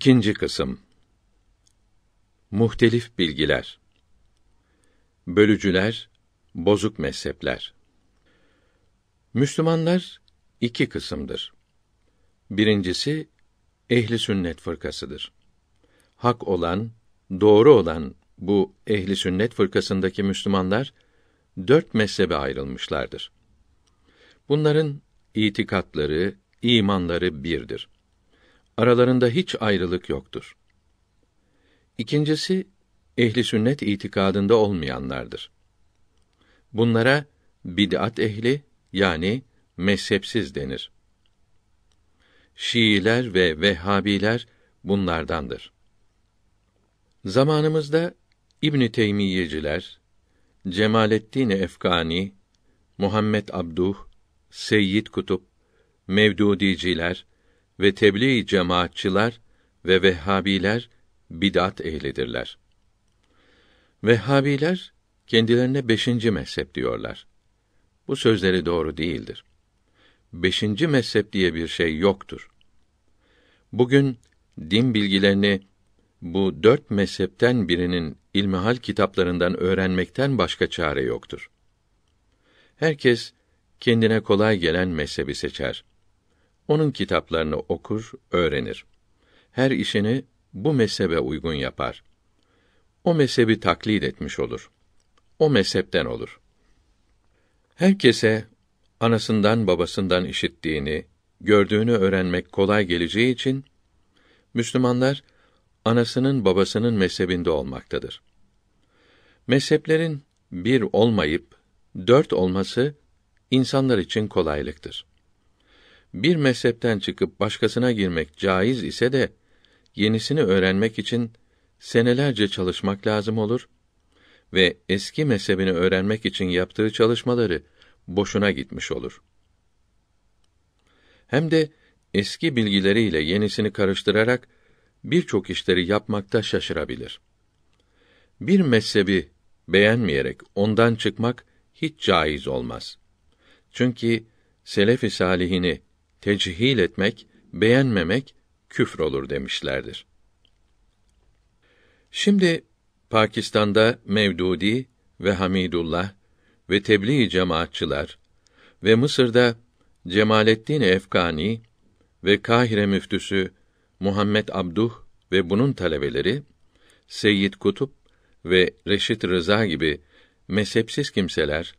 İkinci kısım Muhtelif bilgiler Bölücüler, bozuk mezhepler Müslümanlar iki kısımdır. Birincisi ehli sünnet fırkasıdır. Hak olan, doğru olan bu ehli sünnet fırkasındaki Müslümanlar dört mezhebe ayrılmışlardır. Bunların itikatları, imanları birdir aralarında hiç ayrılık yoktur. İkincisi ehli sünnet itikadında olmayanlardır. Bunlara bid'at ehli yani mezhepsiz denir. Şiiler ve Vehhabiler bunlardandır. Zamanımızda İbn Teymiyeciler, Cemalettin Efkani, Muhammed Abduh, Seyyid Kutup, Mevdudiciler, ve tebliğ cemaatçılar ve Vehhabiler bid'at ehlidirler. Vehhabiler kendilerine beşinci mezhep diyorlar. Bu sözleri doğru değildir. Beşinci mezhep diye bir şey yoktur. Bugün din bilgilerini bu dört mezhepten birinin ilmihal kitaplarından öğrenmekten başka çare yoktur. Herkes kendine kolay gelen mezhebi seçer. Onun kitaplarını okur, öğrenir. Her işini bu mezhebe uygun yapar. O mezhebi taklit etmiş olur. O mezhepten olur. Herkese anasından babasından işittiğini, gördüğünü öğrenmek kolay geleceği için Müslümanlar anasının babasının mezhebinde olmaktadır. Mezheplerin bir olmayıp dört olması insanlar için kolaylıktır bir mezhepten çıkıp başkasına girmek caiz ise de yenisini öğrenmek için senelerce çalışmak lazım olur ve eski mezhebini öğrenmek için yaptığı çalışmaları boşuna gitmiş olur. Hem de eski bilgileriyle yenisini karıştırarak birçok işleri yapmakta şaşırabilir. Bir mezhebi beğenmeyerek ondan çıkmak hiç caiz olmaz. Çünkü selef-i salihini tecihil etmek, beğenmemek küfür olur demişlerdir. Şimdi Pakistan'da Mevdudi ve Hamidullah ve tebliğ cemaatçılar ve Mısır'da Cemalettin Efkani ve Kahire müftüsü Muhammed Abduh ve bunun talebeleri Seyyid Kutup ve Reşit Rıza gibi mezhepsiz kimseler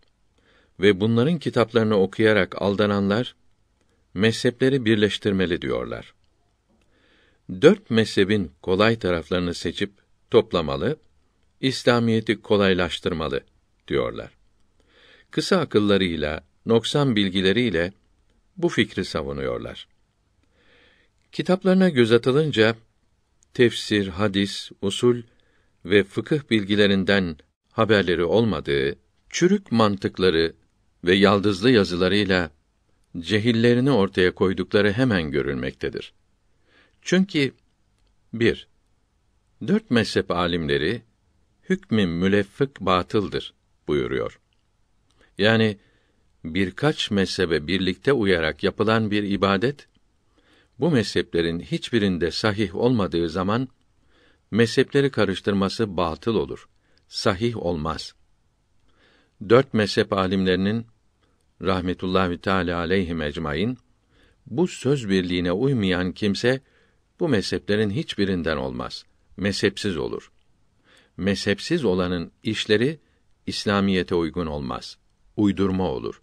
ve bunların kitaplarını okuyarak aldananlar mezhepleri birleştirmeli diyorlar. Dört mezhebin kolay taraflarını seçip toplamalı, İslamiyeti kolaylaştırmalı diyorlar. Kısa akıllarıyla, noksan bilgileriyle bu fikri savunuyorlar. Kitaplarına göz atılınca tefsir, hadis, usul ve fıkıh bilgilerinden haberleri olmadığı, çürük mantıkları ve yaldızlı yazılarıyla cehillerini ortaya koydukları hemen görülmektedir. Çünkü 1. Dört mezhep alimleri hükmü müleffık batıldır buyuruyor. Yani birkaç mezhebe birlikte uyarak yapılan bir ibadet bu mezheplerin hiçbirinde sahih olmadığı zaman mezhepleri karıştırması batıl olur. Sahih olmaz. Dört mezhep alimlerinin rahmetullahi teala aleyhi ecmaîn bu söz birliğine uymayan kimse bu mezheplerin hiçbirinden olmaz. Mezhepsiz olur. Mezhepsiz olanın işleri İslamiyete uygun olmaz. Uydurma olur.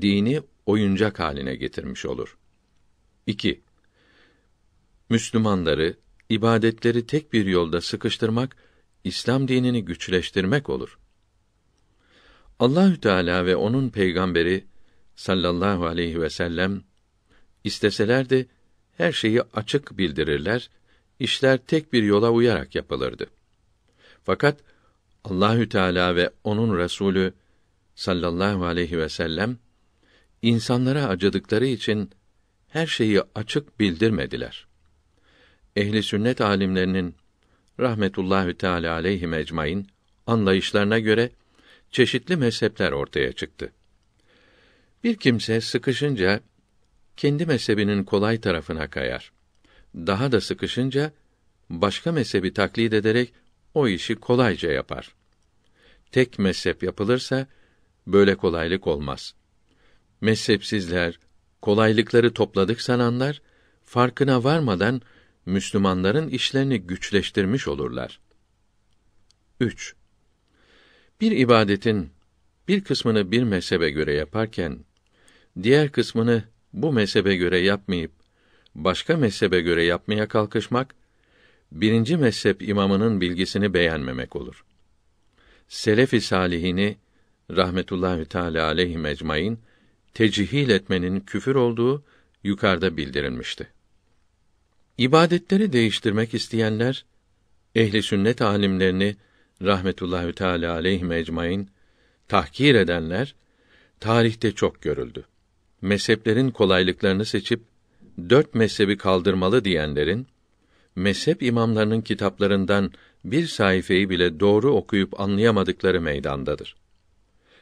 Dini oyuncak haline getirmiş olur. 2. Müslümanları ibadetleri tek bir yolda sıkıştırmak İslam dinini güçleştirmek olur. Allahü Teala ve onun peygamberi sallallahu aleyhi ve sellem isteselerdi her şeyi açık bildirirler, işler tek bir yola uyarak yapılırdı. Fakat Allahü Teala ve onun Resulü sallallahu aleyhi ve sellem insanlara acıdıkları için her şeyi açık bildirmediler. Ehli sünnet alimlerinin rahmetullahü teala aleyhi ecmaîn anlayışlarına göre çeşitli mezhepler ortaya çıktı. Bir kimse sıkışınca kendi mezhebinin kolay tarafına kayar. Daha da sıkışınca başka mezhebi taklit ederek o işi kolayca yapar. Tek mezhep yapılırsa böyle kolaylık olmaz. Mezhepsizler, kolaylıkları topladık sananlar farkına varmadan Müslümanların işlerini güçleştirmiş olurlar. 3. Bir ibadetin bir kısmını bir mezhebe göre yaparken diğer kısmını bu mezhebe göre yapmayıp başka mezhebe göre yapmaya kalkışmak birinci mezhep imamının bilgisini beğenmemek olur. Selefi salihini rahmetullahi teala aleyhi mecmain tecihil etmenin küfür olduğu yukarıda bildirilmişti. İbadetleri değiştirmek isteyenler ehli sünnet alimlerini rahmetullahi teala aleyhi mecmain tahkir edenler tarihte çok görüldü mezheplerin kolaylıklarını seçip dört mezhebi kaldırmalı diyenlerin mezhep imamlarının kitaplarından bir sayfayı bile doğru okuyup anlayamadıkları meydandadır.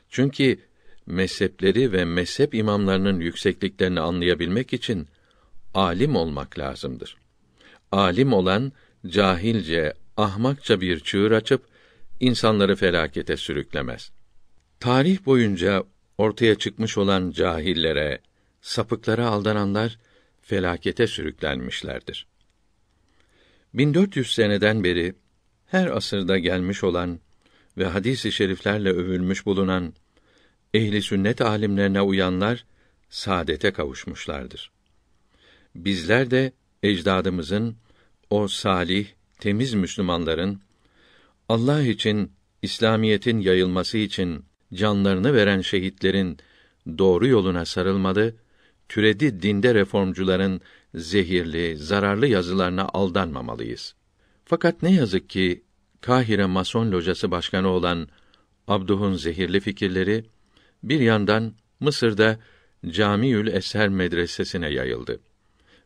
Çünkü mezhepleri ve mezhep imamlarının yüksekliklerini anlayabilmek için alim olmak lazımdır. Alim olan cahilce, ahmakça bir çığır açıp insanları felakete sürüklemez. Tarih boyunca ortaya çıkmış olan cahillere, sapıklara aldananlar felakete sürüklenmişlerdir. 1400 seneden beri her asırda gelmiş olan ve hadis-i şeriflerle övülmüş bulunan ehli sünnet alimlerine uyanlar saadete kavuşmuşlardır. Bizler de ecdadımızın o salih, temiz Müslümanların Allah için, İslamiyetin yayılması için canlarını veren şehitlerin doğru yoluna sarılmalı, türedi dinde reformcuların zehirli, zararlı yazılarına aldanmamalıyız. Fakat ne yazık ki Kahire Mason Locası Başkanı olan Abduh'un zehirli fikirleri bir yandan Mısır'da Camiül Eser medresesine yayıldı.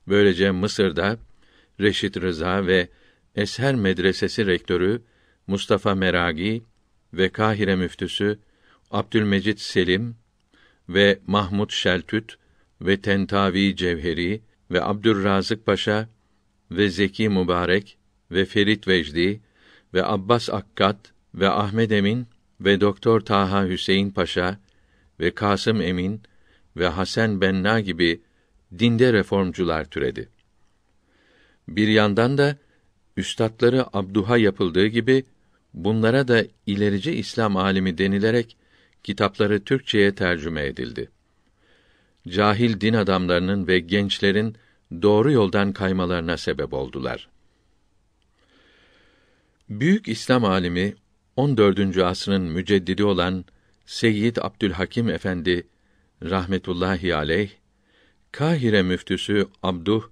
Böylece Mısır'da Reşit Rıza ve Eser Medresesi rektörü Mustafa Meragi ve Kahire müftüsü Abdülmecit Selim ve Mahmud Şeltüt ve Tentavi Cevheri ve Abdülrazık Paşa ve Zeki Mübarek ve Ferit Vecdi ve Abbas Akkat ve Ahmet Emin ve Doktor Taha Hüseyin Paşa ve Kasım Emin ve Hasan Benna gibi dinde reformcular türedi. Bir yandan da üstatları Abduha yapıldığı gibi bunlara da ilerici İslam alimi denilerek kitapları Türkçeye tercüme edildi. Cahil din adamlarının ve gençlerin doğru yoldan kaymalarına sebep oldular. Büyük İslam alimi 14. asrın müceddidi olan Seyyid Abdülhakim Efendi rahmetullahi aleyh Kahire müftüsü Abduh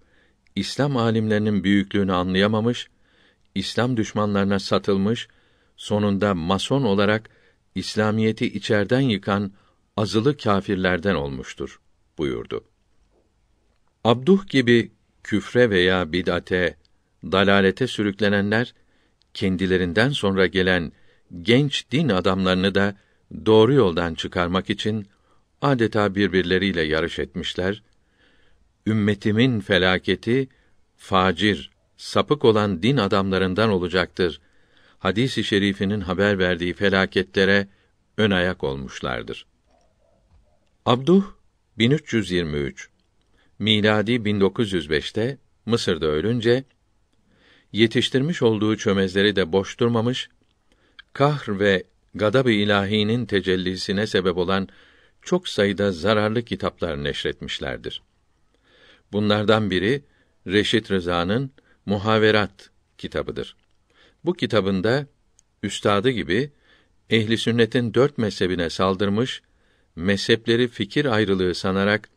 İslam alimlerinin büyüklüğünü anlayamamış, İslam düşmanlarına satılmış, sonunda mason olarak İslamiyeti içerden yıkan azılı kâfirlerden olmuştur buyurdu. Abduh gibi küfre veya bid'ate, dalalete sürüklenenler kendilerinden sonra gelen genç din adamlarını da doğru yoldan çıkarmak için adeta birbirleriyle yarış etmişler. Ümmetimin felaketi facir, sapık olan din adamlarından olacaktır Hadisi i şerifinin haber verdiği felaketlere ön ayak olmuşlardır. Abduh 1323 miladi 1905'te Mısır'da ölünce yetiştirmiş olduğu çömezleri de boş durmamış, kahr ve gadab-ı ilahinin tecellisine sebep olan çok sayıda zararlı kitaplar neşretmişlerdir. Bunlardan biri Reşit Rıza'nın Muhaverat kitabıdır. Bu kitabında üstadı gibi ehli sünnetin dört mezhebine saldırmış, mezhepleri fikir ayrılığı sanarak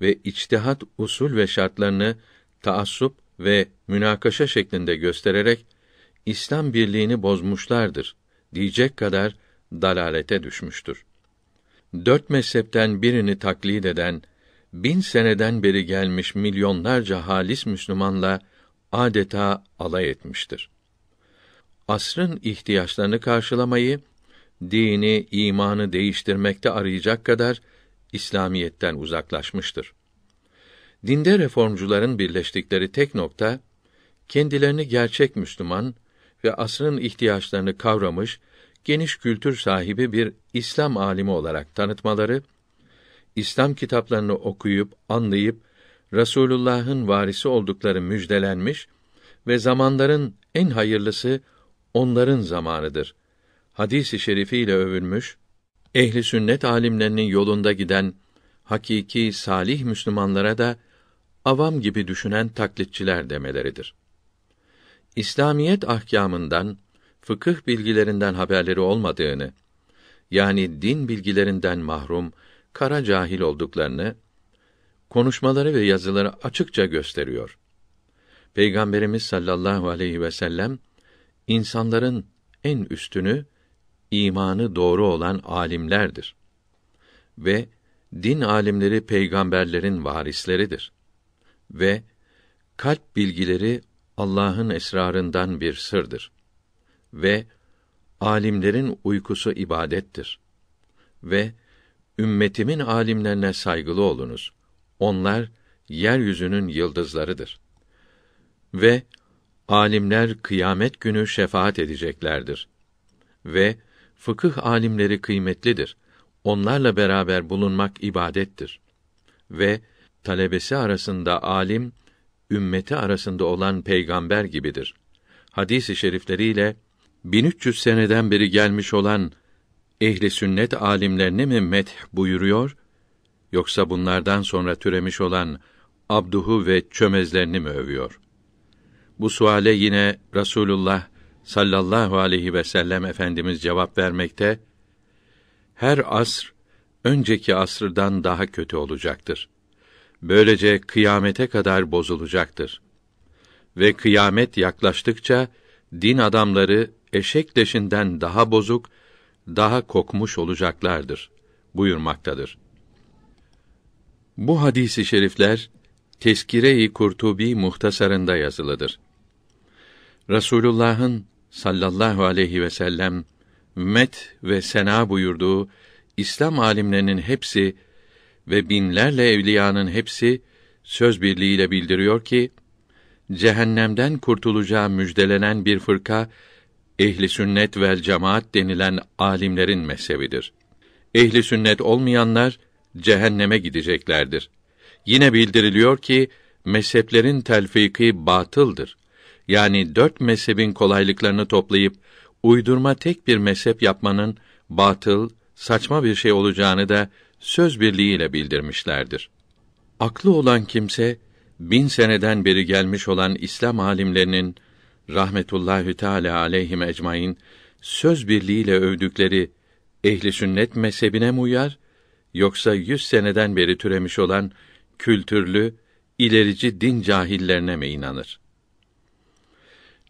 ve içtihat usul ve şartlarını taassup ve münakaşa şeklinde göstererek İslam birliğini bozmuşlardır diyecek kadar dalalete düşmüştür. Dört mezhepten birini taklit eden, bin seneden beri gelmiş milyonlarca halis Müslümanla adeta alay etmiştir asrın ihtiyaçlarını karşılamayı, dini, imanı değiştirmekte arayacak kadar İslamiyetten uzaklaşmıştır. Dinde reformcuların birleştikleri tek nokta kendilerini gerçek Müslüman ve asrın ihtiyaçlarını kavramış, geniş kültür sahibi bir İslam alimi olarak tanıtmaları, İslam kitaplarını okuyup, anlayıp Rasulullah'ın varisi oldukları müjdelenmiş ve zamanların en hayırlısı onların zamanıdır. Hadisi şerifiyle övülmüş, ehli sünnet alimlerinin yolunda giden hakiki salih Müslümanlara da avam gibi düşünen taklitçiler demeleridir. İslamiyet ahkamından, fıkıh bilgilerinden haberleri olmadığını, yani din bilgilerinden mahrum, kara cahil olduklarını, konuşmaları ve yazıları açıkça gösteriyor. Peygamberimiz sallallahu aleyhi ve sellem insanların en üstünü imanı doğru olan alimlerdir ve din alimleri peygamberlerin varisleridir ve kalp bilgileri Allah'ın esrarından bir sırdır ve alimlerin uykusu ibadettir ve ümmetimin alimlerine saygılı olunuz. Onlar yeryüzünün yıldızlarıdır. Ve alimler kıyamet günü şefaat edeceklerdir. Ve fıkıh alimleri kıymetlidir. Onlarla beraber bulunmak ibadettir. Ve talebesi arasında alim ümmeti arasında olan peygamber gibidir. Hadis-i şerifleriyle 1300 seneden beri gelmiş olan ehli sünnet alimlerini mi meth buyuruyor yoksa bunlardan sonra türemiş olan abduhu ve çömezlerini mi övüyor?' Bu suale yine Rasulullah sallallahu aleyhi ve sellem efendimiz cevap vermekte. Her asr önceki asırdan daha kötü olacaktır. Böylece kıyamete kadar bozulacaktır. Ve kıyamet yaklaştıkça din adamları eşek leşinden daha bozuk, daha kokmuş olacaklardır buyurmaktadır. Bu hadisi şerifler Teskire-i Kurtubi muhtasarında yazılıdır. Resulullah'ın sallallahu aleyhi ve sellem met ve sena buyurduğu İslam alimlerinin hepsi ve binlerle evliyanın hepsi söz birliğiyle bildiriyor ki cehennemden kurtulacağı müjdelenen bir fırka ehli sünnet ve cemaat denilen alimlerin mezhebidir. Ehli sünnet olmayanlar cehenneme gideceklerdir. Yine bildiriliyor ki mezheplerin telfiki batıldır yani dört mezhebin kolaylıklarını toplayıp uydurma tek bir mezhep yapmanın batıl, saçma bir şey olacağını da söz birliğiyle bildirmişlerdir. Aklı olan kimse bin seneden beri gelmiş olan İslam alimlerinin rahmetullahü teala aleyhim ecmain söz birliğiyle övdükleri ehli sünnet mezhebine mi uyar yoksa yüz seneden beri türemiş olan kültürlü ilerici din cahillerine mi inanır?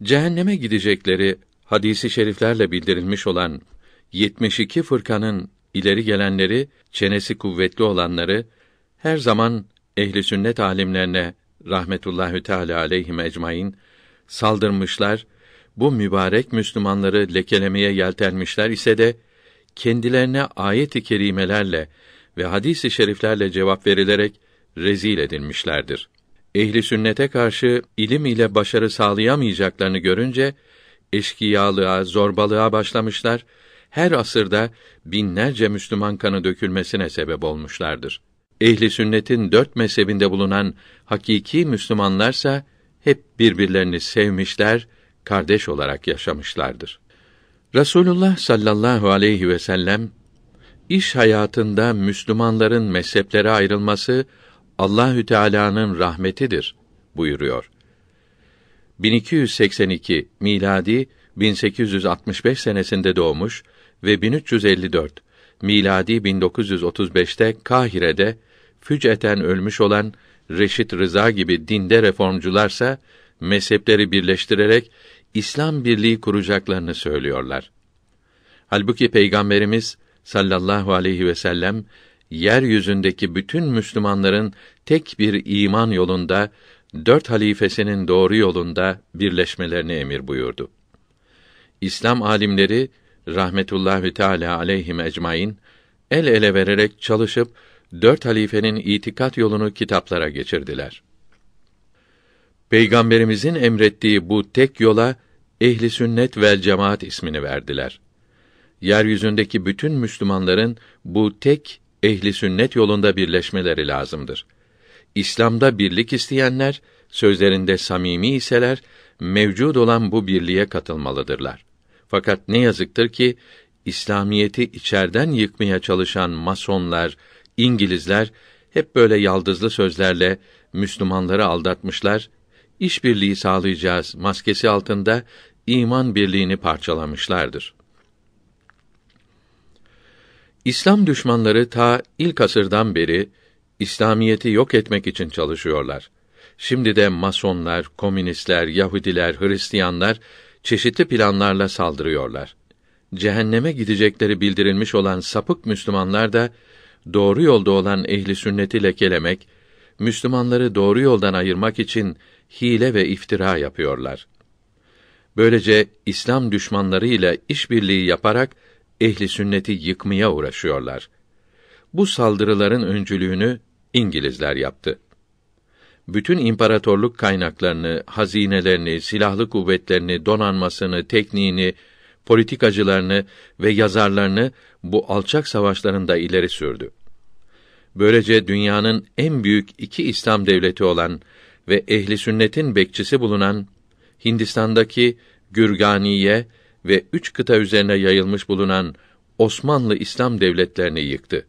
Cehenneme gidecekleri hadisi şeriflerle bildirilmiş olan 72 fırkanın ileri gelenleri, çenesi kuvvetli olanları her zaman ehli sünnet alimlerine rahmetullahü teala aleyhi ecmaîn saldırmışlar, bu mübarek Müslümanları lekelemeye yeltenmişler ise de kendilerine ayet-i kerimelerle ve hadis-i şeriflerle cevap verilerek rezil edilmişlerdir ehli sünnete karşı ilim ile başarı sağlayamayacaklarını görünce eşkıyalığa, zorbalığa başlamışlar. Her asırda binlerce Müslüman kanı dökülmesine sebep olmuşlardır. Ehli sünnetin dört mezhebinde bulunan hakiki Müslümanlarsa hep birbirlerini sevmişler, kardeş olarak yaşamışlardır. Rasulullah sallallahu aleyhi ve sellem iş hayatında Müslümanların mezheplere ayrılması Allahü Teala'nın rahmetidir buyuruyor. 1282 miladi 1865 senesinde doğmuş ve 1354 miladi 1935'te Kahire'de füceten ölmüş olan Reşit Rıza gibi dinde reformcularsa mezhepleri birleştirerek İslam birliği kuracaklarını söylüyorlar. Halbuki peygamberimiz sallallahu aleyhi ve sellem yeryüzündeki bütün Müslümanların tek bir iman yolunda, dört halifesinin doğru yolunda birleşmelerini emir buyurdu. İslam alimleri rahmetullahi teala aleyhim ecmain el ele vererek çalışıp dört halifenin itikat yolunu kitaplara geçirdiler. Peygamberimizin emrettiği bu tek yola ehli sünnet vel cemaat ismini verdiler. Yeryüzündeki bütün Müslümanların bu tek ehli sünnet yolunda birleşmeleri lazımdır. İslam'da birlik isteyenler sözlerinde samimi iseler mevcud olan bu birliğe katılmalıdırlar. Fakat ne yazıktır ki İslamiyeti içerden yıkmaya çalışan masonlar, İngilizler hep böyle yaldızlı sözlerle Müslümanları aldatmışlar, işbirliği sağlayacağız maskesi altında iman birliğini parçalamışlardır. İslam düşmanları ta ilk asırdan beri İslamiyeti yok etmek için çalışıyorlar. Şimdi de masonlar, komünistler, Yahudiler, Hristiyanlar çeşitli planlarla saldırıyorlar. Cehenneme gidecekleri bildirilmiş olan sapık Müslümanlar da doğru yolda olan ehli sünneti lekelemek, Müslümanları doğru yoldan ayırmak için hile ve iftira yapıyorlar. Böylece İslam düşmanları ile işbirliği yaparak ehli sünneti yıkmaya uğraşıyorlar. Bu saldırıların öncülüğünü İngilizler yaptı. Bütün imparatorluk kaynaklarını, hazinelerini, silahlı kuvvetlerini, donanmasını, tekniğini, politikacılarını ve yazarlarını bu alçak savaşlarında ileri sürdü. Böylece dünyanın en büyük iki İslam devleti olan ve ehli sünnetin bekçisi bulunan Hindistan'daki Gürganiye ve üç kıta üzerine yayılmış bulunan Osmanlı İslam devletlerini yıktı.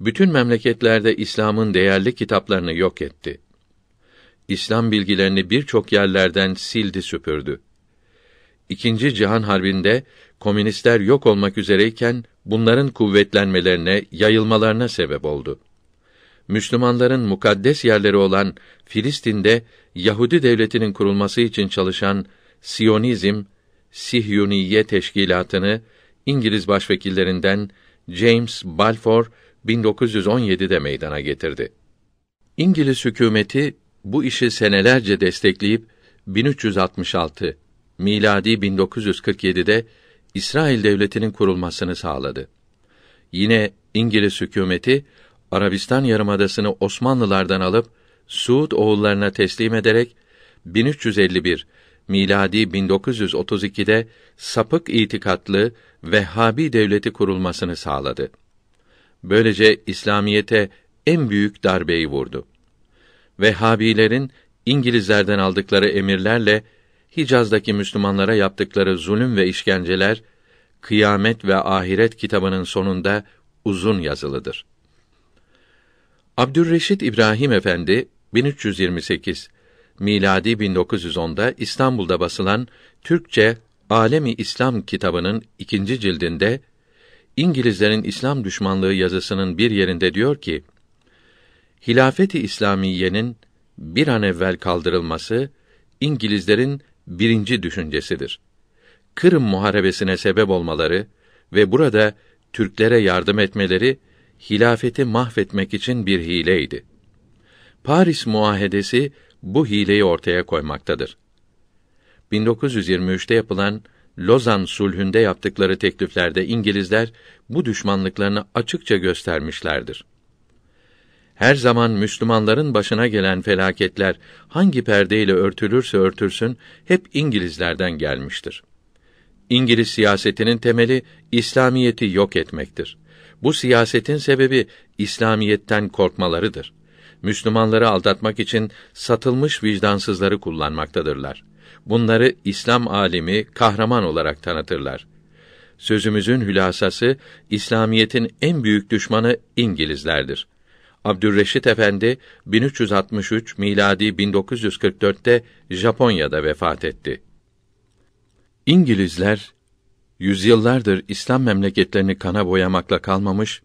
Bütün memleketlerde İslam'ın değerli kitaplarını yok etti. İslam bilgilerini birçok yerlerden sildi süpürdü. İkinci Cihan Harbi'nde komünistler yok olmak üzereyken bunların kuvvetlenmelerine, yayılmalarına sebep oldu. Müslümanların mukaddes yerleri olan Filistin'de Yahudi devletinin kurulması için çalışan Siyonizm Sihyuniye Teşkilatı'nı İngiliz başvekillerinden James Balfour 1917'de meydana getirdi. İngiliz hükümeti bu işi senelerce destekleyip 1366 miladi 1947'de İsrail devletinin kurulmasını sağladı. Yine İngiliz hükümeti Arabistan Yarımadası'nı Osmanlılardan alıp Suud oğullarına teslim ederek 1351 miladi 1932'de sapık itikatlı Vehhabi devleti kurulmasını sağladı. Böylece İslamiyete en büyük darbeyi vurdu. Vehhabilerin İngilizlerden aldıkları emirlerle Hicaz'daki Müslümanlara yaptıkları zulüm ve işkenceler Kıyamet ve Ahiret kitabının sonunda uzun yazılıdır. Abdülreşit İbrahim Efendi 1328 miladi 1910'da İstanbul'da basılan Türkçe Alemi İslam kitabının ikinci cildinde İngilizlerin İslam düşmanlığı yazısının bir yerinde diyor ki: Hilafeti İslamiye'nin bir an evvel kaldırılması İngilizlerin birinci düşüncesidir. Kırım muharebesine sebep olmaları ve burada Türklere yardım etmeleri hilafeti mahvetmek için bir hileydi. Paris muahedesi bu hileyi ortaya koymaktadır. 1923'te yapılan Lozan sulhünde yaptıkları tekliflerde İngilizler bu düşmanlıklarını açıkça göstermişlerdir. Her zaman Müslümanların başına gelen felaketler hangi perdeyle örtülürse örtülsün hep İngilizlerden gelmiştir. İngiliz siyasetinin temeli İslamiyeti yok etmektir. Bu siyasetin sebebi İslamiyetten korkmalarıdır. Müslümanları aldatmak için satılmış vicdansızları kullanmaktadırlar. Bunları İslam alimi kahraman olarak tanıtırlar. Sözümüzün hülasası İslamiyetin en büyük düşmanı İngilizlerdir. Abdülreşit Efendi 1363 miladi 1944'te Japonya'da vefat etti. İngilizler yüzyıllardır İslam memleketlerini kana boyamakla kalmamış,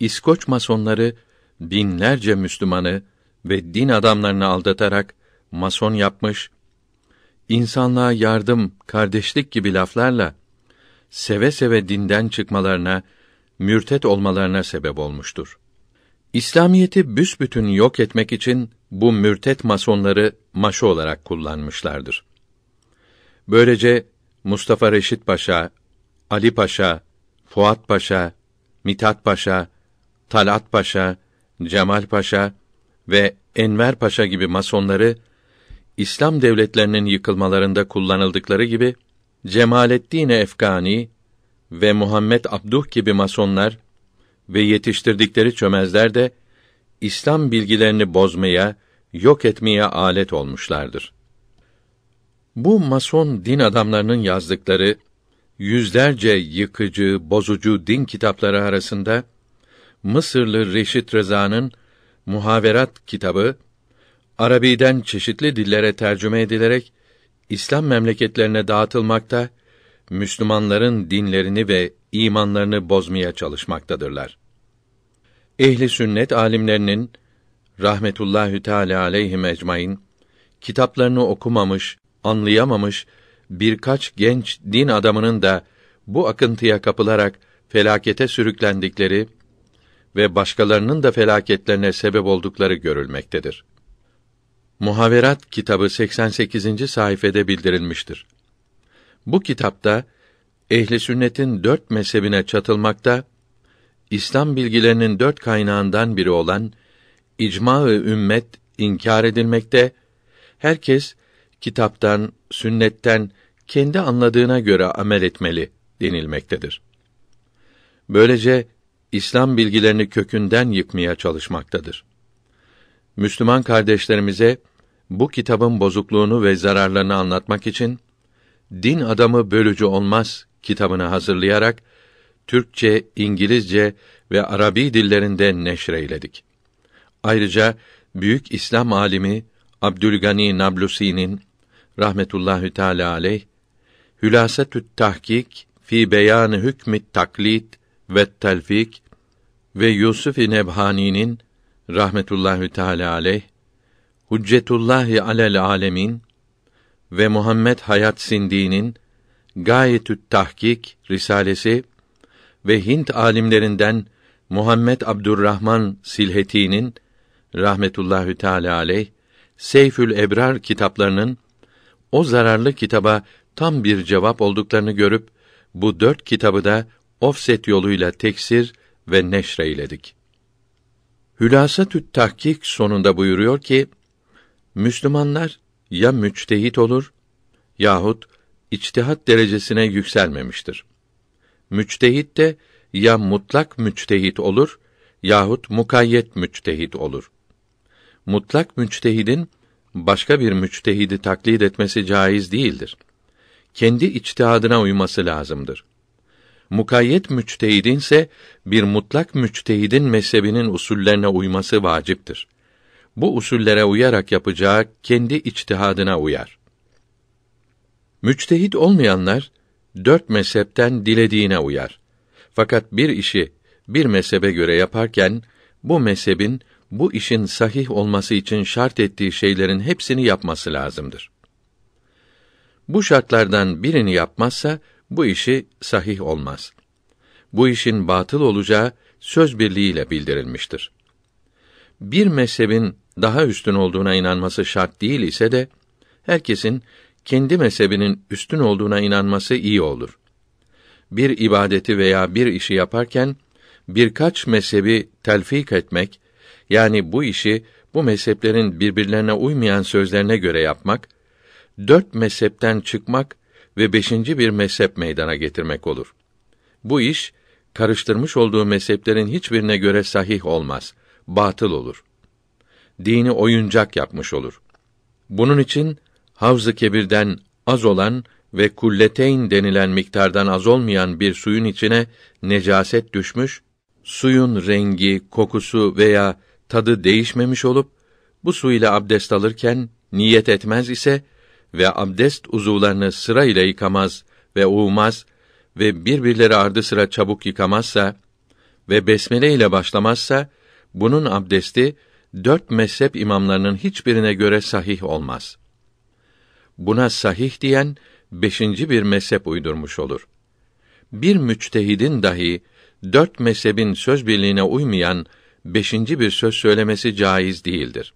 İskoç masonları binlerce Müslümanı ve din adamlarını aldatarak mason yapmış, insanlığa yardım, kardeşlik gibi laflarla seve seve dinden çıkmalarına, mürtet olmalarına sebep olmuştur. İslamiyeti büsbütün yok etmek için bu mürtet masonları maşa olarak kullanmışlardır. Böylece Mustafa Reşit Paşa, Ali Paşa, Fuat Paşa, Mithat Paşa, Talat Paşa, Cemal Paşa ve Enver Paşa gibi masonları İslam devletlerinin yıkılmalarında kullanıldıkları gibi Cemalettin Efkani ve Muhammed Abduh gibi masonlar ve yetiştirdikleri çömezler de İslam bilgilerini bozmaya, yok etmeye alet olmuşlardır. Bu mason din adamlarının yazdıkları yüzlerce yıkıcı, bozucu din kitapları arasında Mısırlı Reşit Rıza'nın Muhaverat kitabı Arabi'den çeşitli dillere tercüme edilerek İslam memleketlerine dağıtılmakta, Müslümanların dinlerini ve imanlarını bozmaya çalışmaktadırlar. Ehli sünnet alimlerinin rahmetullahü teala aleyhi ecmaîn kitaplarını okumamış, anlayamamış birkaç genç din adamının da bu akıntıya kapılarak felakete sürüklendikleri ve başkalarının da felaketlerine sebep oldukları görülmektedir. Muhaverat kitabı 88. sayfede bildirilmiştir. Bu kitapta ehli sünnetin dört mezhebine çatılmakta, İslam bilgilerinin dört kaynağından biri olan icma-ı ümmet inkar edilmekte, herkes kitaptan, sünnetten kendi anladığına göre amel etmeli denilmektedir. Böylece İslam bilgilerini kökünden yıkmaya çalışmaktadır. Müslüman kardeşlerimize bu kitabın bozukluğunu ve zararlarını anlatmak için Din Adamı Bölücü Olmaz kitabını hazırlayarak Türkçe, İngilizce ve Arabi dillerinde neşreyledik. Ayrıca büyük İslam alimi Abdülgani Nablusi'nin rahmetullahü teala aleyh Hülasetü't Tahkik fi Beyan Hükmü Taklit ve Telfik ve Yusuf Nebhani'nin rahmetullahi teala aleyh Huccetullahi alel alemin ve Muhammed Hayat Sindi'nin Gayetü Tahkik risalesi ve Hint alimlerinden Muhammed Abdurrahman Silheti'nin rahmetullahi teala aleyh Seyfül Ebrar kitaplarının o zararlı kitaba tam bir cevap olduklarını görüp bu dört kitabı da ofset yoluyla teksir ve neşreyledik. Hülasatü Tahkik sonunda buyuruyor ki, Müslümanlar ya müçtehit olur yahut içtihat derecesine yükselmemiştir. Müçtehit de ya mutlak müçtehit olur yahut mukayyet müçtehit olur. Mutlak müçtehidin başka bir müçtehidi taklit etmesi caiz değildir. Kendi içtihadına uyması lazımdır. Mukayyet müçtehidin ise bir mutlak müçtehidin mezhebinin usullerine uyması vaciptir. Bu usullere uyarak yapacağı kendi içtihadına uyar. Müçtehid olmayanlar dört mezhepten dilediğine uyar. Fakat bir işi bir mezhebe göre yaparken bu mezhebin bu işin sahih olması için şart ettiği şeylerin hepsini yapması lazımdır. Bu şartlardan birini yapmazsa bu işi sahih olmaz. Bu işin batıl olacağı söz birliğiyle bildirilmiştir. Bir mezhebin daha üstün olduğuna inanması şart değil ise de herkesin kendi mezhebinin üstün olduğuna inanması iyi olur. Bir ibadeti veya bir işi yaparken birkaç mezhebi telfik etmek yani bu işi bu mezheplerin birbirlerine uymayan sözlerine göre yapmak, dört mezhepten çıkmak ve beşinci bir mezhep meydana getirmek olur. Bu iş, karıştırmış olduğu mezheplerin hiçbirine göre sahih olmaz, batıl olur. Dini oyuncak yapmış olur. Bunun için, Havz-ı Kebir'den az olan ve kulleteyn denilen miktardan az olmayan bir suyun içine necaset düşmüş, suyun rengi, kokusu veya tadı değişmemiş olup, bu su ile abdest alırken niyet etmez ise ve abdest uzuvlarını sıra ile yıkamaz ve uğmaz ve birbirleri ardı sıra çabuk yıkamazsa ve besmele ile başlamazsa bunun abdesti dört mezhep imamlarının hiçbirine göre sahih olmaz. Buna sahih diyen beşinci bir mezhep uydurmuş olur. Bir müçtehidin dahi dört mezhebin söz birliğine uymayan beşinci bir söz söylemesi caiz değildir.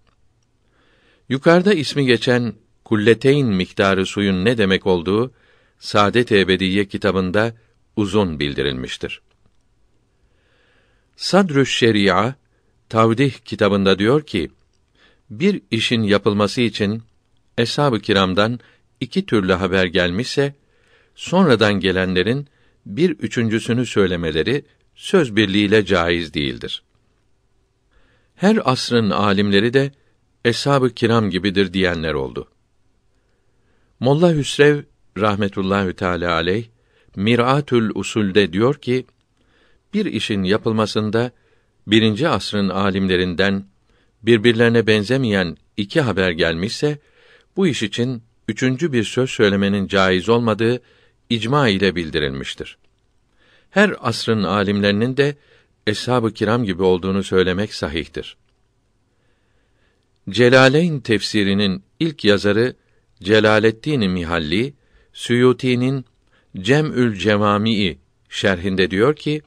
Yukarıda ismi geçen kulleteyn miktarı suyun ne demek olduğu Saadet Ebediye kitabında uzun bildirilmiştir. Sadrü Şeria Tavdih kitabında diyor ki: Bir işin yapılması için eshab-ı kiramdan iki türlü haber gelmişse sonradan gelenlerin bir üçüncüsünü söylemeleri söz birliğiyle caiz değildir. Her asrın alimleri de eshab-ı kiram gibidir diyenler oldu. Molla Hüsrev rahmetullahi teala aleyh Miratül Usul'de diyor ki bir işin yapılmasında birinci asrın alimlerinden birbirlerine benzemeyen iki haber gelmişse bu iş için üçüncü bir söz söylemenin caiz olmadığı icma ile bildirilmiştir. Her asrın alimlerinin de eshab-ı kiram gibi olduğunu söylemek sahihtir. Celaleyn tefsirinin ilk yazarı Celaleddin Mihalli Suyuti'nin Cem'ül Cevami'i şerhinde diyor ki: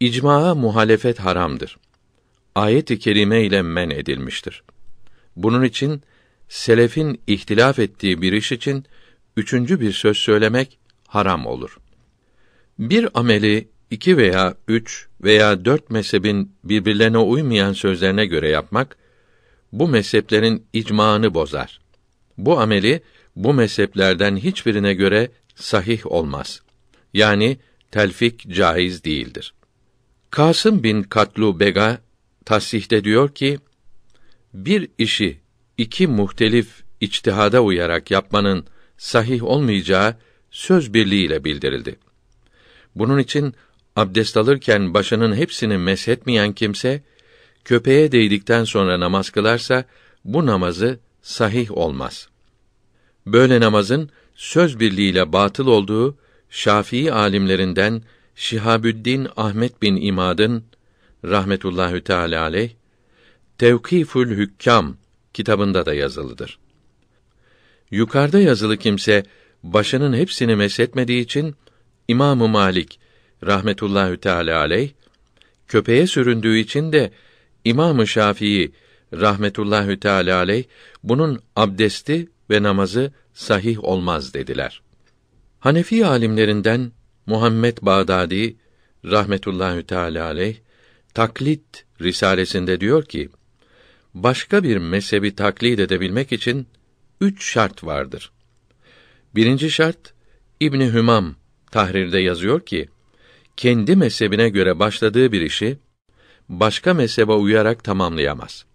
İcmaa muhalefet haramdır. Ayet-i kerime ile men edilmiştir. Bunun için selefin ihtilaf ettiği bir iş için üçüncü bir söz söylemek haram olur. Bir ameli iki veya üç veya dört mezhebin birbirlerine uymayan sözlerine göre yapmak, bu mezheplerin icmağını bozar.'' bu ameli bu mezheplerden hiçbirine göre sahih olmaz. Yani telfik caiz değildir. Kasım bin Katlu Bega tasihte diyor ki bir işi iki muhtelif içtihada uyarak yapmanın sahih olmayacağı söz birliğiyle bildirildi. Bunun için abdest alırken başının hepsini meshetmeyen kimse köpeğe değdikten sonra namaz kılarsa bu namazı sahih olmaz. Böyle namazın söz birliğiyle batıl olduğu Şafii alimlerinden Şihabüddin Ahmet bin İmad'ın rahmetullahü teala aleyh Tevkifül Hükkam kitabında da yazılıdır. Yukarıda yazılı kimse başının hepsini meshetmediği için İmam Malik rahmetullahü teala aleyh köpeğe süründüğü için de İmam Şafii rahmetullahü teala aleyh bunun abdesti ve namazı sahih olmaz dediler. Hanefi alimlerinden Muhammed Bağdadi rahmetullahü teala aleyh taklit risalesinde diyor ki başka bir mezhebi taklit edebilmek için üç şart vardır. Birinci şart İbni Hümam tahrirde yazıyor ki kendi mezhebine göre başladığı bir işi başka mezhebe uyarak tamamlayamaz.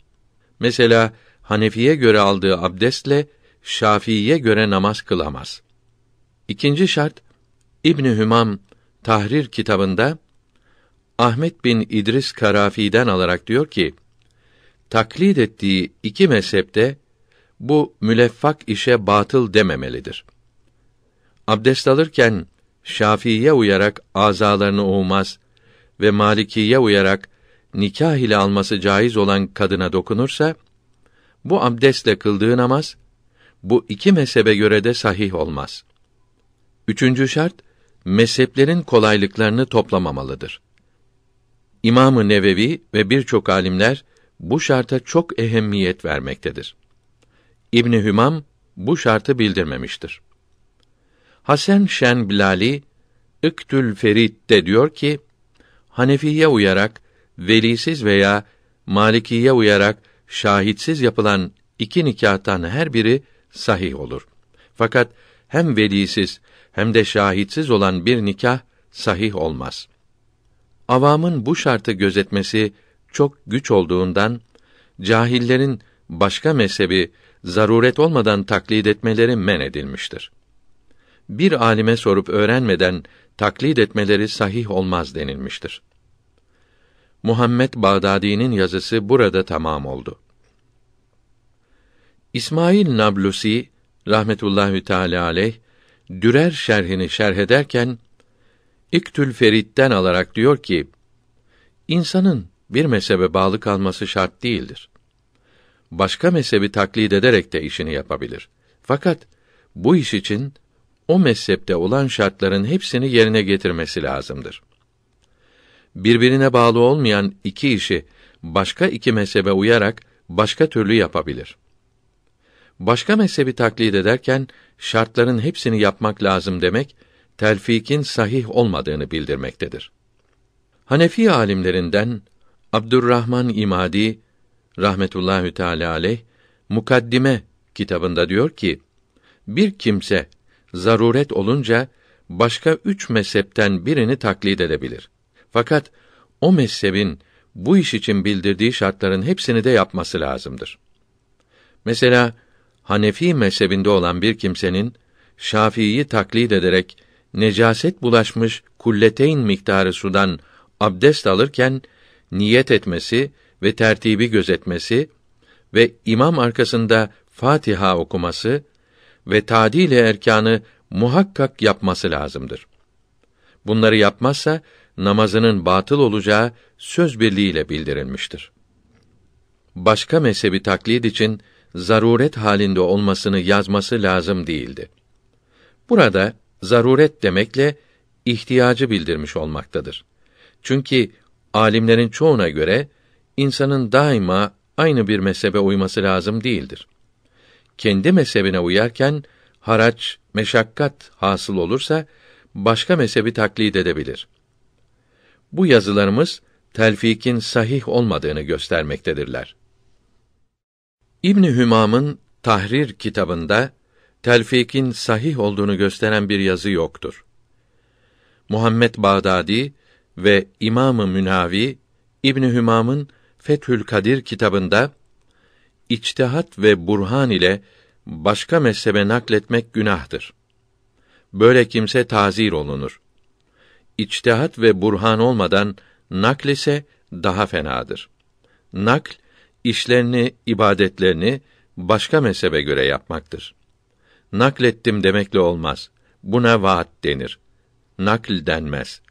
Mesela Hanefi'ye göre aldığı abdestle Şafii'ye göre namaz kılamaz. İkinci şart İbni Hümam Tahrir kitabında Ahmet bin İdris Karafi'den alarak diyor ki, taklid ettiği iki mezhepte bu müleffak işe batıl dememelidir. Abdest alırken Şafii'ye uyarak azalarını olmaz ve Maliki'ye uyarak nikah ile alması caiz olan kadına dokunursa bu abdestle kıldığı namaz bu iki mezhebe göre de sahih olmaz. Üçüncü şart mezheplerin kolaylıklarını toplamamalıdır. İmamı Nevevi ve birçok alimler bu şarta çok ehemmiyet vermektedir. İbni Hümam bu şartı bildirmemiştir. Hasan Şen Bilali İktül Ferit de diyor ki Hanefiye uyarak velisiz veya Malikiye uyarak şahitsiz yapılan iki nikahtan her biri sahih olur. Fakat hem velisiz hem de şahitsiz olan bir nikah sahih olmaz. Avamın bu şartı gözetmesi çok güç olduğundan cahillerin başka mezhebi zaruret olmadan taklid etmeleri men edilmiştir. Bir alime sorup öğrenmeden taklid etmeleri sahih olmaz denilmiştir. Muhammed Bağdadi'nin yazısı burada tamam oldu. İsmail Nablusi rahmetullahi teala aleyh Dürer şerhini şerh ederken İktül Ferid'den alarak diyor ki insanın bir mezhebe bağlı kalması şart değildir. Başka mezhebi taklit ederek de işini yapabilir. Fakat bu iş için o mezhepte olan şartların hepsini yerine getirmesi lazımdır birbirine bağlı olmayan iki işi başka iki mezhebe uyarak başka türlü yapabilir. Başka mezhebi taklit ederken şartların hepsini yapmak lazım demek telfikin sahih olmadığını bildirmektedir. Hanefi alimlerinden Abdurrahman İmadi rahmetullahü teala aleyh Mukaddime kitabında diyor ki bir kimse zaruret olunca başka üç mezhepten birini taklit edebilir. Fakat o mezhebin bu iş için bildirdiği şartların hepsini de yapması lazımdır. Mesela Hanefi mezhebinde olan bir kimsenin Şafii'yi taklit ederek necaset bulaşmış kulleteyn miktarı sudan abdest alırken niyet etmesi ve tertibi gözetmesi ve imam arkasında Fatiha okuması ve tadil erkanı muhakkak yapması lazımdır. Bunları yapmazsa namazının batıl olacağı söz birliğiyle bildirilmiştir. Başka mezhebi taklid için zaruret halinde olmasını yazması lazım değildi. Burada zaruret demekle ihtiyacı bildirmiş olmaktadır. Çünkü alimlerin çoğuna göre insanın daima aynı bir mezhebe uyması lazım değildir. Kendi mezhebine uyarken haraç, meşakkat hasıl olursa başka mezhebi taklit edebilir. Bu yazılarımız telfikin sahih olmadığını göstermektedirler. İbn Hümam'ın Tahrir kitabında telfikin sahih olduğunu gösteren bir yazı yoktur. Muhammed Bağdadi ve İmamı Münavi İbn Hümam'ın Fethül Kadir kitabında içtihat ve burhan ile başka mezhebe nakletmek günahtır. Böyle kimse tazir olunur içtihat ve burhan olmadan naklese daha fenadır. Nakl işlerini, ibadetlerini başka mezhebe göre yapmaktır. Naklettim demekle olmaz. Buna vaat denir. Nakl denmez.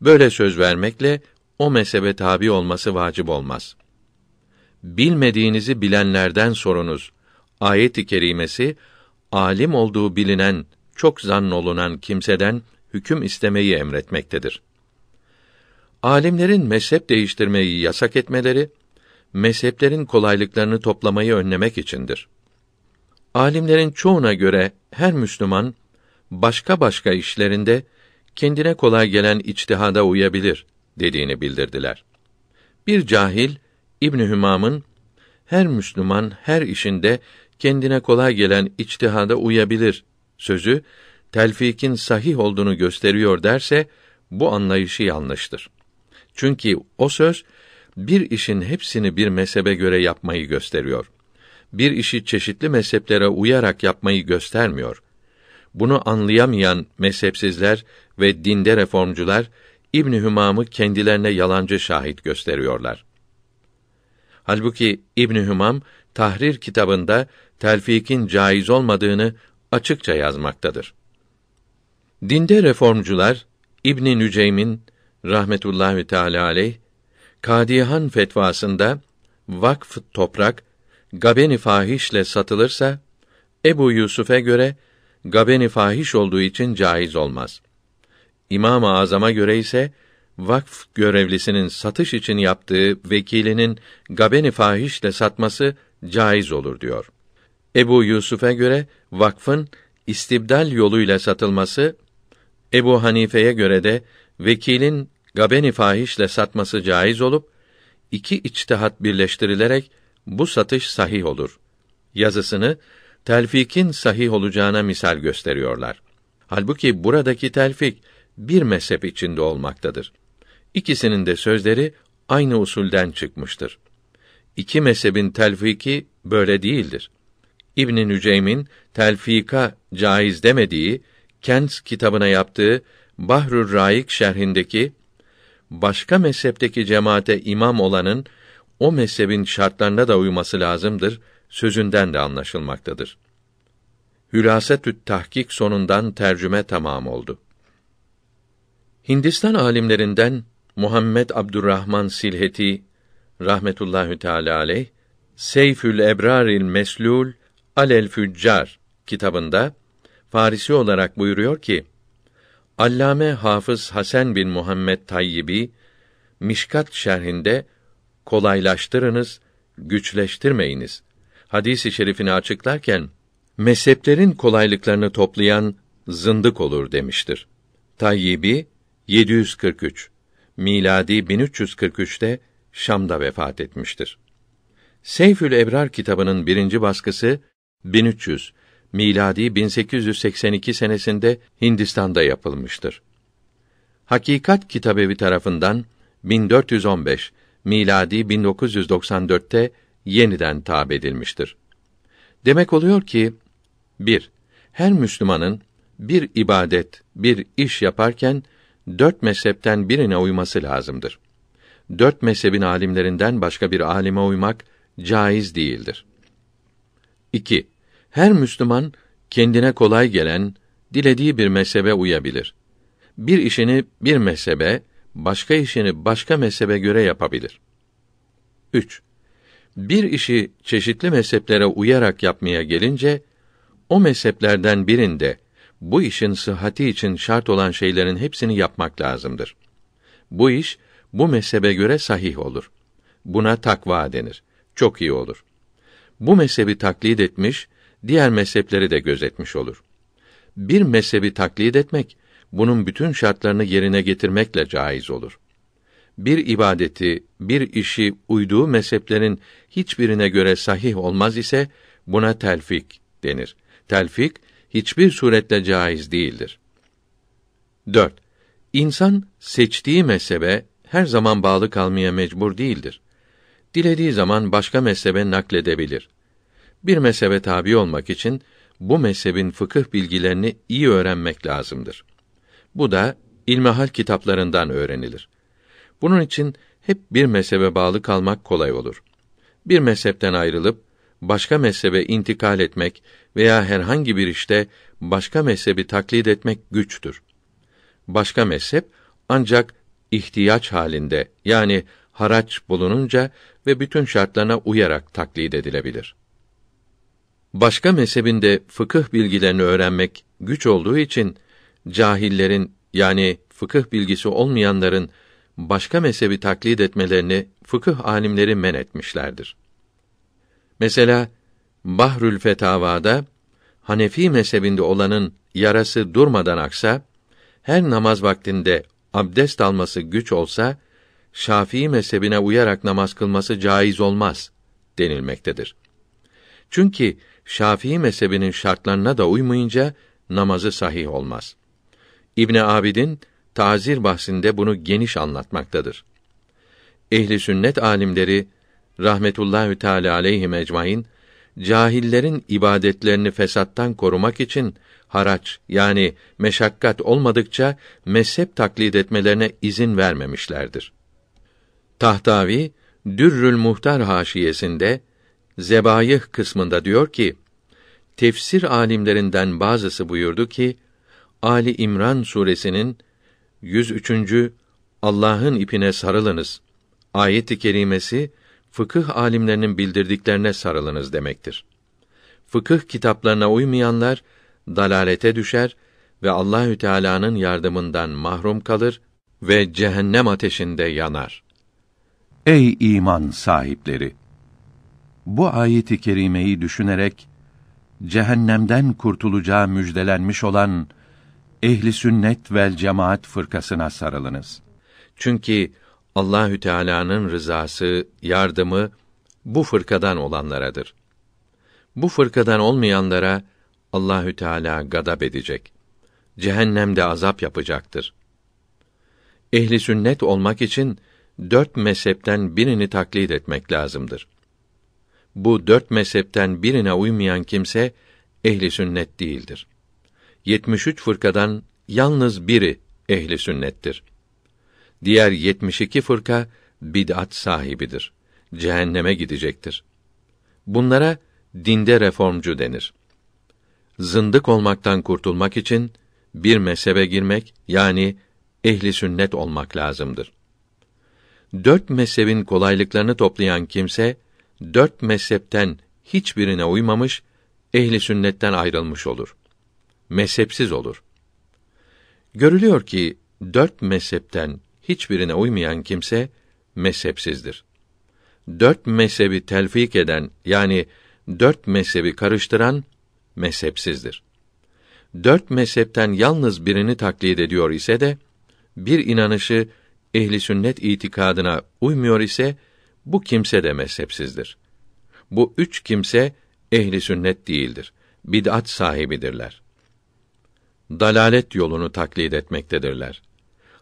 Böyle söz vermekle o mezhebe tabi olması vacip olmaz. Bilmediğinizi bilenlerden sorunuz. Ayet-i kerimesi alim olduğu bilinen, çok zannolunan kimseden hüküm istemeyi emretmektedir. Alimlerin mezhep değiştirmeyi yasak etmeleri mezheplerin kolaylıklarını toplamayı önlemek içindir. Alimlerin çoğuna göre her Müslüman başka başka işlerinde kendine kolay gelen içtihada uyabilir dediğini bildirdiler. Bir cahil İbn Hümam'ın her Müslüman her işinde kendine kolay gelen içtihada uyabilir sözü telfikin sahih olduğunu gösteriyor derse bu anlayışı yanlıştır. Çünkü o söz bir işin hepsini bir mezhebe göre yapmayı gösteriyor. Bir işi çeşitli mezheplere uyarak yapmayı göstermiyor. Bunu anlayamayan mezhepsizler ve dinde reformcular İbn Hümam'ı kendilerine yalancı şahit gösteriyorlar. Halbuki İbn Hümam Tahrir kitabında telfikin caiz olmadığını açıkça yazmaktadır. Dinde reformcular İbn Nüceym'in rahmetullahi teala aleyh Kadihan fetvasında vakf toprak gabeni fahişle satılırsa Ebu Yusuf'e göre gabeni fahiş olduğu için caiz olmaz. İmam-ı Azam'a göre ise vakf görevlisinin satış için yaptığı vekilinin gabeni fahişle satması caiz olur diyor. Ebu Yusuf'e göre vakfın istibdal yoluyla satılması Ebu Hanife'ye göre de vekilin gabeni fahişle satması caiz olup iki içtihat birleştirilerek bu satış sahih olur. Yazısını telfikin sahih olacağına misal gösteriyorlar. Halbuki buradaki telfik bir mezhep içinde olmaktadır. İkisinin de sözleri aynı usulden çıkmıştır. İki mezhebin telfiki böyle değildir. İbn Nüceym'in telfika caiz demediği Kens kitabına yaptığı Bahrur Raik şerhindeki başka mezhepteki cemaate imam olanın o mezhebin şartlarına da uyması lazımdır sözünden de anlaşılmaktadır. Hülasetü tahkik sonundan tercüme tamam oldu. Hindistan alimlerinden Muhammed Abdurrahman Silheti rahmetullahü teala aleyh Seyfül Ebraril Meslul Alel Füccar kitabında Farisi olarak buyuruyor ki, Allame Hafız Hasan bin Muhammed Tayyibi Mişkat şerhinde kolaylaştırınız, güçleştirmeyiniz. Hadisi i şerifini açıklarken mezheplerin kolaylıklarını toplayan zındık olur demiştir. Tayyibi 743 miladi 1343'te Şam'da vefat etmiştir. Seyfül Ebrar kitabının birinci baskısı 1300 miladi 1882 senesinde Hindistan'da yapılmıştır. Hakikat Kitabevi tarafından 1415 miladi 1994'te yeniden tab edilmiştir. Demek oluyor ki 1. Her Müslümanın bir ibadet, bir iş yaparken dört mezhepten birine uyması lazımdır. Dört mezhebin alimlerinden başka bir alime uymak caiz değildir. 2. Her Müslüman kendine kolay gelen, dilediği bir mezhebe uyabilir. Bir işini bir mezhebe, başka işini başka mezhebe göre yapabilir. 3. Bir işi çeşitli mezheplere uyarak yapmaya gelince, o mezheplerden birinde bu işin sıhhati için şart olan şeylerin hepsini yapmak lazımdır. Bu iş bu mezhebe göre sahih olur. Buna takva denir. Çok iyi olur. Bu mezhebi taklit etmiş, diğer mezhepleri de gözetmiş olur. Bir mezhebi taklit etmek, bunun bütün şartlarını yerine getirmekle caiz olur. Bir ibadeti, bir işi uyduğu mezheplerin hiçbirine göre sahih olmaz ise buna telfik denir. Telfik hiçbir suretle caiz değildir. 4. İnsan seçtiği mezhebe her zaman bağlı kalmaya mecbur değildir. Dilediği zaman başka mezhebe nakledebilir. Bir mezhebe tabi olmak için bu mezhebin fıkıh bilgilerini iyi öğrenmek lazımdır. Bu da ilmihal kitaplarından öğrenilir. Bunun için hep bir mezhebe bağlı kalmak kolay olur. Bir mezhepten ayrılıp başka mezhebe intikal etmek veya herhangi bir işte başka mezhebi taklit etmek güçtür. Başka mezhep ancak ihtiyaç halinde yani haraç bulununca ve bütün şartlarına uyarak taklit edilebilir. Başka mezhebinde fıkıh bilgilerini öğrenmek güç olduğu için cahillerin yani fıkıh bilgisi olmayanların başka mezhebi taklit etmelerini fıkıh alimleri men etmişlerdir. Mesela Bahrül Fetava'da Hanefi mezhebinde olanın yarası durmadan aksa, her namaz vaktinde abdest alması güç olsa, Şafii mezhebine uyarak namaz kılması caiz olmaz denilmektedir. Çünkü Şafii mezhebinin şartlarına da uymayınca namazı sahih olmaz. İbn Abidin tazir bahsinde bunu geniş anlatmaktadır. Ehli sünnet alimleri rahmetullahü teala aleyhi ecmaîn cahillerin ibadetlerini fesattan korumak için haraç yani meşakkat olmadıkça mezhep taklid etmelerine izin vermemişlerdir. Tahtavi Dürrül Muhtar haşiyesinde Zebayih kısmında diyor ki, tefsir alimlerinden bazısı buyurdu ki, Ali İmran suresinin 103. Allah'ın ipine sarılınız. ayeti i kerimesi fıkıh alimlerinin bildirdiklerine sarılınız demektir. Fıkıh kitaplarına uymayanlar dalalete düşer ve Allahü Teala'nın yardımından mahrum kalır ve cehennem ateşinde yanar. Ey iman sahipleri! bu ayeti kerimeyi düşünerek cehennemden kurtulacağı müjdelenmiş olan ehli sünnet vel cemaat fırkasına sarılınız. Çünkü Allahü Teala'nın rızası, yardımı bu fırkadan olanlaradır. Bu fırkadan olmayanlara Allahü Teala gadab edecek. Cehennemde azap yapacaktır. Ehli sünnet olmak için dört mezhepten birini taklit etmek lazımdır bu dört mezhepten birine uymayan kimse ehli sünnet değildir. 73 fırkadan yalnız biri ehli sünnettir. Diğer 72 fırka bid'at sahibidir. Cehenneme gidecektir. Bunlara dinde reformcu denir. Zındık olmaktan kurtulmak için bir mezhebe girmek yani ehli sünnet olmak lazımdır. Dört mezhebin kolaylıklarını toplayan kimse dört mezhepten hiçbirine uymamış, ehli sünnetten ayrılmış olur. Mezhepsiz olur. Görülüyor ki dört mezhepten hiçbirine uymayan kimse mezhepsizdir. Dört mezhebi telfik eden yani dört mezhebi karıştıran mezhepsizdir. Dört mezhepten yalnız birini taklit ediyor ise de bir inanışı ehli sünnet itikadına uymuyor ise bu kimse de mezhepsizdir. Bu üç kimse ehli sünnet değildir. Bid'at sahibidirler. Dalalet yolunu taklit etmektedirler.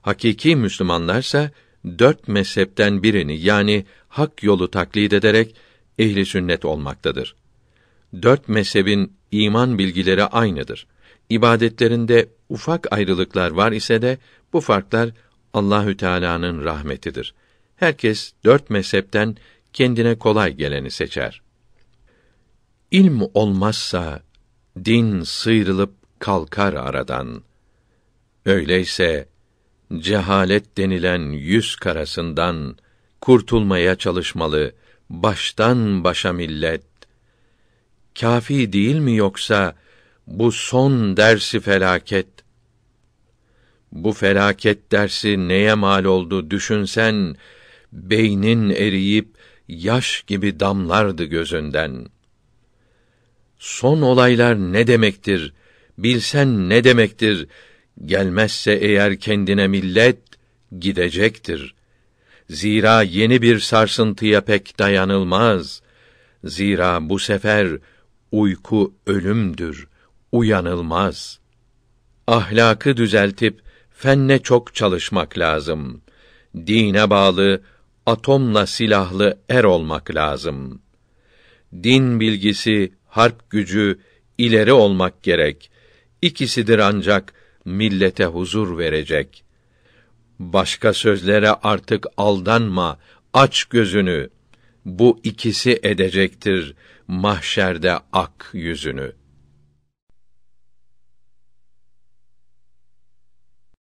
Hakiki Müslümanlarsa dört mezhepten birini yani hak yolu taklit ederek ehli sünnet olmaktadır. Dört mezhebin iman bilgileri aynıdır. İbadetlerinde ufak ayrılıklar var ise de bu farklar Allahü Teala'nın rahmetidir.'' Herkes dört mezhepten kendine kolay geleni seçer. İlm olmazsa din sıyrılıp kalkar aradan. Öyleyse cehalet denilen yüz karasından kurtulmaya çalışmalı baştan başa millet. Kafi değil mi yoksa bu son dersi felaket? Bu felaket dersi neye mal oldu düşünsen beynin eriyip yaş gibi damlardı gözünden. Son olaylar ne demektir? Bilsen ne demektir? Gelmezse eğer kendine millet gidecektir. Zira yeni bir sarsıntıya pek dayanılmaz. Zira bu sefer uyku ölümdür, uyanılmaz. Ahlakı düzeltip fenne çok çalışmak lazım. Dine bağlı, atomla silahlı er olmak lazım. Din bilgisi, harp gücü, ileri olmak gerek. İkisidir ancak millete huzur verecek. Başka sözlere artık aldanma, aç gözünü. Bu ikisi edecektir mahşerde ak yüzünü.''